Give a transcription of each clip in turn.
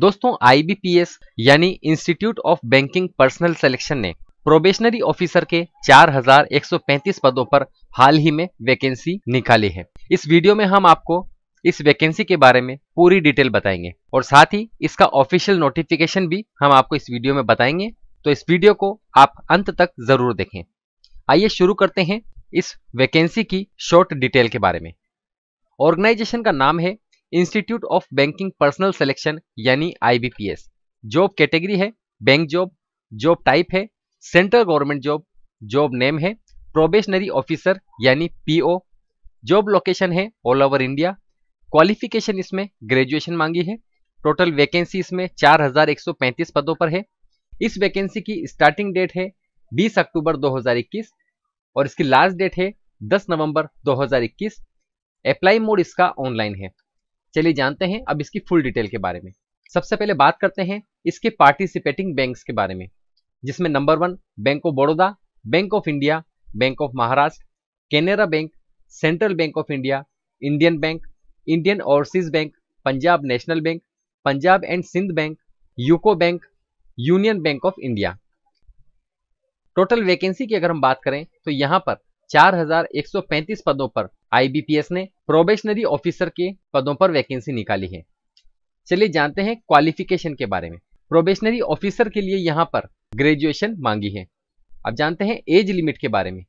दोस्तों आईबीपीएस यानी institute of banking personal selection ने प्रोबेशनरी ऑफिसर के 4,135 पदों पर हाल ही में वैकेंसी निकाली है इस वीडियो में हम आपको इस वैकेंसी के बारे में पूरी डिटेल बताएंगे और साथ ही इसका ऑफिशियल नोटिफिकेशन भी हम आपको इस वीडियो में बताएंगे तो इस वीडियो को आप अंत तक जरूर देखें आइए शुरू करते हैं इस वैकेंसी की शॉर्ट डिटेल के बारे में ऑर्गेनाइजेशन का नाम है Institute of banking personal Selection यानी आईबीपीएस जॉब कैटेगरी है बैंक जॉब जॉब टाइप है central government job job name है प्रोबेशनरी ऑफिसर यानी पीओ जॉब लोकेशन है ऑल ओवर इंडिया क्वालिफिकेशन इसमें ग्रेजुएशन मांगी है टोटल वैकेंसी इसमें 4,135 पदों पर है इस वैकेंसी की स्टार्टिंग डेट है 20 अक्टूबर 2021 और इसकी लास्ट डेट है 10 नवंबर 2021 अप्लाई मोड इसका ऑनलाइन है चलिए जानते हैं अब इसकी फुल डिटेल के बारे में सबसे पहले बात करते हैं इसके पार्टिसिपेटिंग बैंक के बारे में जिसमें number one Bank of Baroda Bank of India Bank of Maharashtra Canara Bank Central bank of India Indian Bank Indian Overseas Bank Punjab National Bank Punjab and Sind Bank UCO Bank Union bank of India total vacancy की अगर हम बात करें तो यहां पर 4,135 पदों पर आईबीपीएस ने प्रोबेशनरी ऑफिसर के पदों पर वैकेंसी निकाली है चलिए जानते हैं क्वालिफिकेशन के बारे में प्रोबेशनरी ऑफिसर के लिए यहाँ पर ग्रेजुएशन मांगी है अब जानते हैं एज लिमिट के बारे में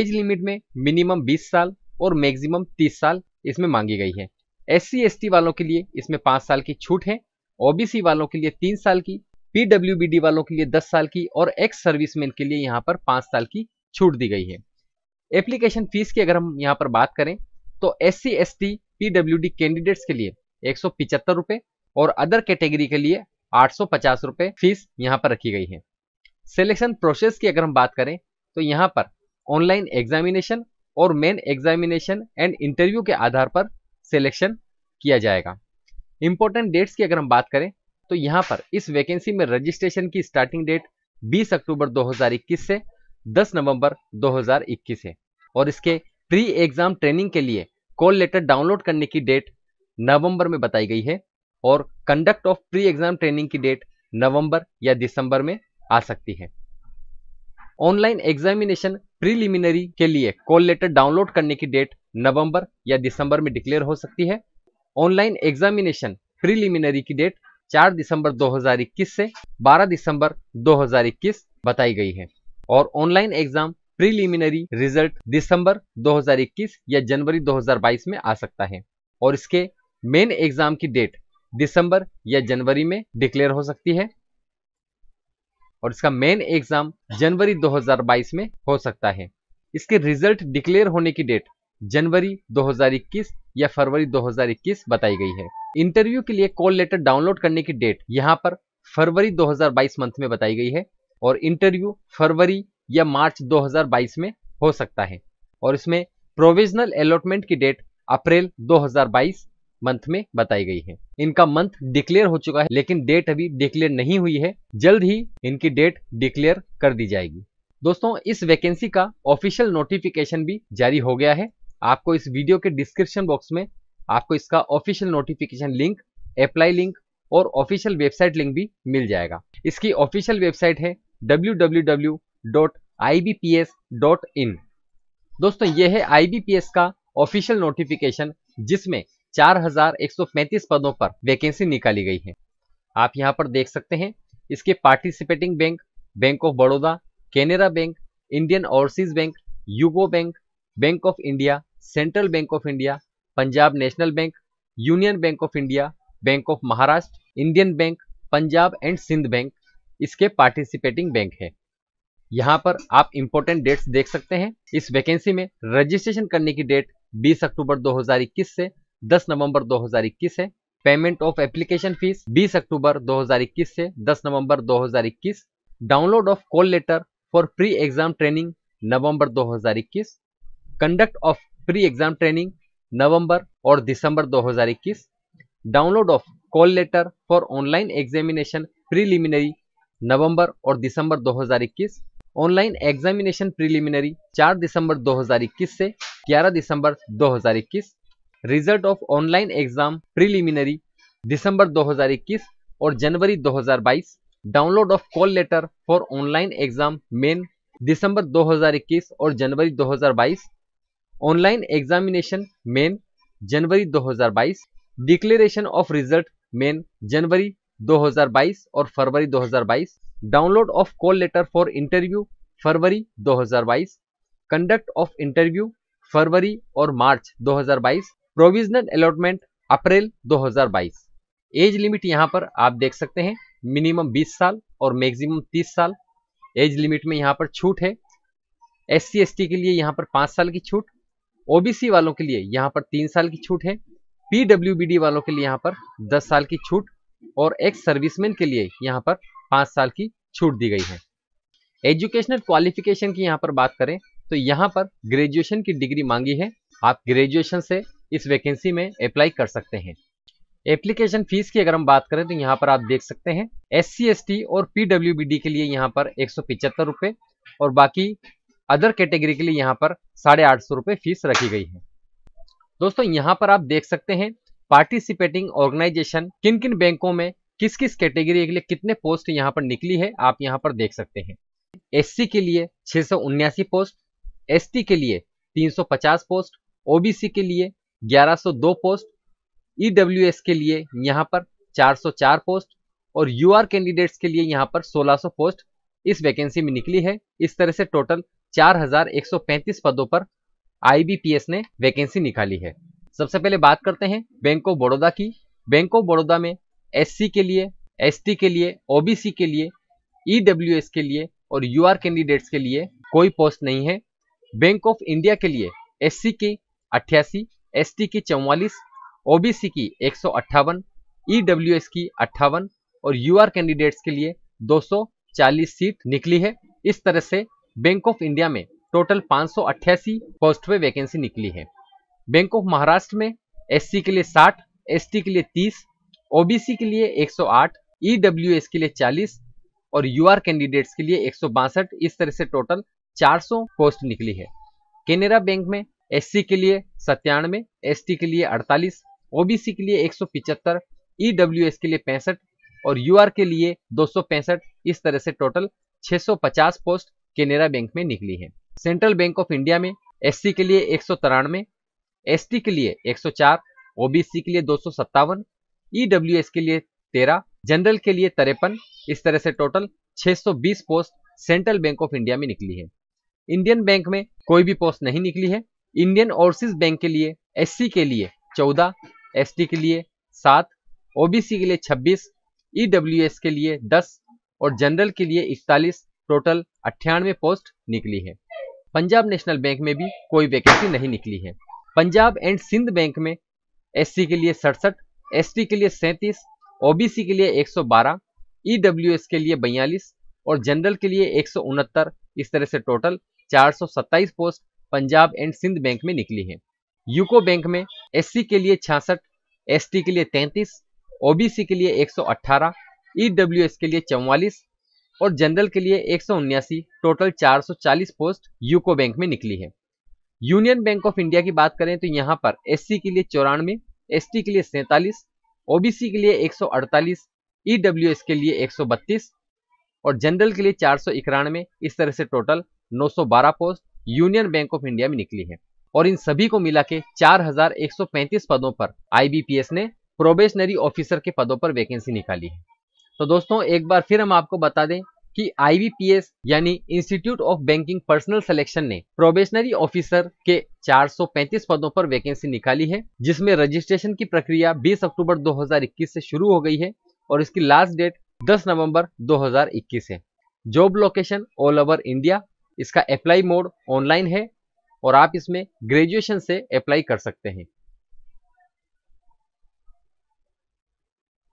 एज लिमिट में मिनिमम 20 साल और मैक्सिमम 30 साल इसमें मांगी गई है एस सी वालों के लिए इसमें पांच साल की छूट है ओबीसी वालों के लिए तीन साल की पीडब्ल्यूबीडी वालों के लिए दस साल की और एक्स सर्विसमैन के लिए यहाँ पर पांच साल की छूट दी गई है एप्लीकेशन फीस की अगर हम यहाँ पर बात करें तो S C S T PW D candidates के लिए एक सौ पिचहत्तर रुपये और अदर कैटेगरी के लिए आठ सौ पचास रुपये फीस यहाँ पर रखी गई है सिलेक्शन प्रोसेस की अगर हम बात करें तो यहाँ पर ऑनलाइन एग्जामिनेशन और मेन एग्जामिनेशन एंड इंटरव्यू के आधार पर सिलेक्शन किया जाएगा इंपॉर्टेंट डेट्स की अगर हम बात करें तो यहाँ पर इस वैकेंसी में रजिस्ट्रेशन की स्टार्टिंग डेट 20 अक्टूबर 2021 से 10 नवंबर 2021 है और इसके प्री एग्जाम ट्रेनिंग के लिए कॉल लेटर डाउनलोड करने की डेट नवंबर में बताई गई है और conduct of pre exam training की डेट नवंबर या दिसंबर में आ सकती है ऑनलाइन एग्जामिनेशन प्रीलिमिनरी के लिए कॉल लेटर डाउनलोड करने की डेट नवंबर या दिसंबर में डिक्लेयर हो सकती है ऑनलाइन एग्जामिनेशन प्रीलिमिनरी की डेट 4 दिसंबर 2021 से 12 दिसंबर 2021 बताई गई है और ऑनलाइन एग्जाम प्रीलिमिनरी रिजल्ट दिसंबर 2021 या जनवरी 2022 में आ सकता है और इसके मेन एग्जाम की डेट दिसंबर या जनवरी में डिक्लेयर हो सकती है और इसका मेन एग्जाम जनवरी 2022 में हो सकता है इसके रिजल्ट डिक्लेयर होने की डेट जनवरी 2021 या फरवरी 2021 बताई गई है इंटरव्यू के लिए कॉल लेटर डाउनलोड करने की डेट यहाँ पर फरवरी 2022 मंथ में बताई गई है और इंटरव्यू फरवरी या मार्च 2022 में हो सकता है और इसमें प्रोविजनल अलॉटमेंट की डेट अप्रैल 2022 मंथ में बताई गई है इनका मंथ डिक्लेयर हो चुका है लेकिन डेट अभी डिक्लेयर नहीं हुई है जल्द ही इनकी डेट डिक्लेयर कर दी जाएगी दोस्तों इस वैकेंसी का ऑफिशियल नोटिफिकेशन भी जारी हो गया है आपको इस वीडियो के डिस्क्रिप्शन बॉक्स में आपको इसका official notification link apply link और ऑफिशियल वेबसाइट लिंक भी मिल जाएगा इसकी ऑफिशियल वेबसाइट है www.ibps.in दोस्तों यह है आईबीपीएस का ऑफिशियल नोटिफिकेशन जिसमें 4135 पदों पर वैकेंसी निकाली गई है आप यहाँ पर देख सकते हैं इसके participating bank Bank of Baroda Canara Bank Indian Overseas Bank UCO Bank Bank of India Central bank of India Punjab National Bank Union bank of India Bank of Maharashtra Indian Bank Punjab and Sind Bank इसके पार्टिसिपेटिंग बैंक है यहाँ पर आप important dates देख सकते हैं इस vacancy में रजिस्ट्रेशन करने की डेट 20 अक्टूबर 2021 से 10 नवंबर 2021 है पेमेंट ऑफ एप्लीकेशन फीस 20 अक्टूबर 2021 से 10 नवंबर 2021 download of call letter for pre exam training नवंबर 2021 conduct of pre exam training नवंबर और दिसंबर 2021 download of call letter for online examination preliminary नवंबर और दिसंबर 2021 ऑनलाइन एग्जामिनेशन प्रिलिमिनरी 4 दिसंबर 2021 से 11 दिसंबर 2021 result of online exam preliminary दिसंबर 2021 और जनवरी 2022 download of call letter for online exam main दिसंबर 2021 और जनवरी 2022 ऑनलाइन एग्जामिनेशन मेन जनवरी 2022 डिक्लेरेशन ऑफ रिजल्ट मेन जनवरी 2022 और फरवरी 2022 download of call letter for interview फरवरी 2022 कंडक्ट ऑफ इंटरव्यू फरवरी और मार्च 2022 प्रोविजनल अलॉटमेंट अप्रैल 2022 एज लिमिट यहाँ पर आप देख सकते हैं मिनिमम 20 साल और मैक्सिमम 30 साल एज लिमिट में यहाँ पर छूट है एस सी एस टी के लिए यहाँ पर पांच साल की छूट ओबीसी वालों के लिए यहाँ पर तीन साल की छूट है पीडब्ल्यू वालों के लिए यहाँ पर दस साल की छूट और एक्स सर्विसमैन के लिए यहाँ पर पांच साल की छूट दी गई है एजुकेशनल क्वालिफिकेशन की यहाँ पर बात करें तो यहाँ पर ग्रेजुएशन की डिग्री मांगी है आप ग्रेजुएशन से इस वैकेंसी में अप्लाई कर सकते हैं एप्लीकेशन फीस की अगर हम बात करें तो यहाँ पर आप देख सकते हैं एस सी और पी के लिए यहाँ पर एक सौ और बाकी अदर कैटेगरी के लिए यहाँ पर साढ़े आठ सौ रुपए फीस रखी गई है दोस्तों यहाँ पर आप देख सकते हैं पार्टिसिपेटिंग ऑर्गेनाइजेशन किन किन बैंकों में किस किस कैटेगरी के लिए कितने पोस्ट यहाँ पर निकली है आप यहाँ पर देख सकते हैं एस के लिए छह पोस्ट एस के लिए 350 पोस्ट ओबीसी के लिए 1102 पोस्ट ईडब्ल्यूएस के लिए यहाँ पर 404 पोस्ट और आर कैंडिडेट्स के लिए यहाँ पर 1600 पोस्ट इस वैकेंसी में निकली है इस तरह से टोटल 4135 पदों पर आई ने वैकेंसी निकाली है सबसे पहले बात करते हैं बैंक ऑफ बड़ौदा की बैंक ऑफ बड़ौदा में एस के लिए एस के लिए ओबीसी के लिए ई e के लिए और यू कैंडिडेट्स के लिए कोई पोस्ट नहीं है बैंक ऑफ इंडिया के लिए एस सी की अट्ठासी एस की चौवालीस ओबीसी की एक सौ e की अट्ठावन और यू कैंडिडेट्स के लिए 240 सीट निकली है इस तरह से बैंक ऑफ इंडिया में टोटल पाँच पोस्ट पे वैकेंसी निकली है बैंक ऑफ महाराष्ट्र में एस के लिए 60, एस के लिए 30, ओबीसी के लिए 108, सौ के लिए 40 और आर कैंडिडेट्स के लिए एक इस तरह से टोटल 400 पोस्ट निकली है केनरा बैंक में एस के लिए सत्तानवे एस के लिए 48, ओबीसी के लिए 175, ईडब्ल्यूएस के लिए पैंसठ और आर के लिए दो इस तरह से टोटल 650 पोस्ट केनरा बैंक में निकली है सेंट्रल बैंक ऑफ इंडिया में एस के लिए एक सौ एसटी के लिए 104, ओबीसी के लिए दो सौ e के लिए तेरह जनरल के लिए तिरपन इस तरह से total 620 post central bank of India में निकली है इंडियन बैंक में कोई भी पोस्ट नहीं निकली है इंडियन ओवरसीज बैंक के लिए एस के लिए 14, एस के लिए सात ओबीसी के लिए 26, ईडब्ल्यूएस e के लिए 10 और जनरल के लिए इकतालीस टोटल अट्ठानवे पोस्ट निकली है पंजाब नेशनल बैंक में भी कोई वैकेंसी नहीं निकली है पंजाब एंड सिंध बैंक में एस के लिए सड़सठ एस के लिए सैंतीस ओबीसी के लिए एक सौ के लिए बयालीस और जनरल के लिए एक इस तरह से टोटल चार post Punjab and Sind bank में निकली हैं यूको बैंक में एससी के लिए छियासठ एसटी के लिए 33, ओबीसी के लिए 118, ईडब्ल्यूएस के लिए चौवालीस और जनरल के लिए एक टोटल 440 पोस्ट यूको बैंक में निकली है यूनियन बैंक ऑफ इंडिया की बात करें तो यहाँ पर एस के लिए चौरानवे एस के लिए सैतालीस ओबीसी के लिए 148, सौ e के लिए 132 और जनरल के लिए चार सौ इस तरह से total 912 post union bank of India में निकली है और इन सभी को मिला के चार पदों पर आईबीपीएस ने प्रोबेशनरी ऑफिसर के पदों पर वैकेंसी निकाली है तो दोस्तों एक बार फिर हम आपको बता दें कि आईबीपीएस यानी institute of banking personal selection ने प्रोबेशनरी ऑफिसर के 435 पदों पर वैकेंसी निकाली है जिसमें रजिस्ट्रेशन की प्रक्रिया 20 अक्टूबर 2021 से शुरू हो गई है और इसकी लास्ट डेट 10 नवंबर 2021 है job location all over India इसका अप्लाई मोड ऑनलाइन है और आप इसमें ग्रेजुएशन से अप्लाई कर सकते हैं